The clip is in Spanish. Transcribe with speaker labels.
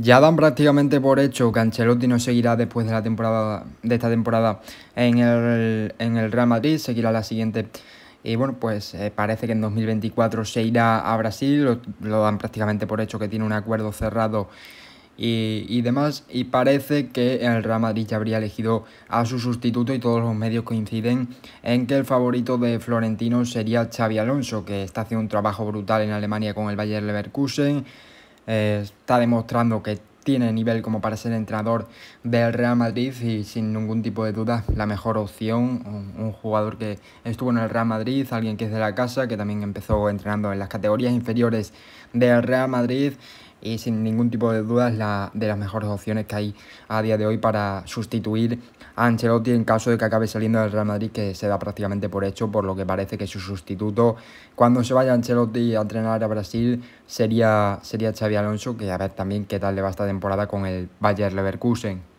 Speaker 1: Ya dan prácticamente por hecho que Ancelotti no seguirá después de la temporada de esta temporada en el, en Real Madrid, seguirá la siguiente. Y bueno, pues eh, parece que en 2024 se irá a Brasil, lo, dan prácticamente por hecho que tiene un acuerdo cerrado y, y demás. Y parece que el Real Madrid ya habría elegido a su sustituto y todos los medios coinciden en que el favorito de Florentino sería Xavi Alonso, que está haciendo un trabajo brutal en Alemania con el Bayer Leverkusen eh, está demostrando que tiene nivel como para ser entrenador del Real Madrid y sin ningún tipo de duda la mejor opción, un, un, jugador que estuvo en el Real Madrid, alguien que es de la casa, que también empezó entrenando en las categorías inferiores del Real Madrid y sin ningún tipo de dudas la de las mejores opciones que hay a día de hoy para sustituir a Ancelotti en caso de que acabe saliendo del Real Madrid, que se da prácticamente por hecho, por lo que parece que su sustituto cuando se vaya Ancelotti a entrenar a Brasil sería, sería Xavi Alonso, que a ver también qué tal le va esta temporada con el Bayer Leverkusen.